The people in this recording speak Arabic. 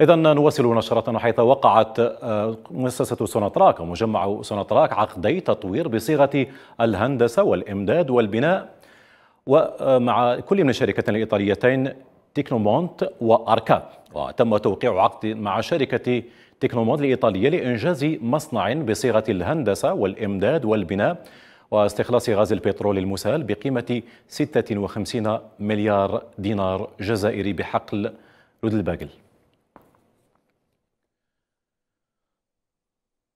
إذا نواصل نشرتنا حيث وقعت آه، مؤسسة سوناتراك ومجمع سوناتراك عقدي تطوير بصيغة الهندسة والإمداد والبناء ومع آه، كل من الشركتين الإيطاليتين تيكنومونت وأركا وتم توقيع عقد مع شركة تيكنومونت الإيطالية لإنجاز مصنع بصيغة الهندسة والإمداد والبناء واستخلاص غاز البترول المسال بقيمة 56 مليار دينار جزائري بحقل رود الباقل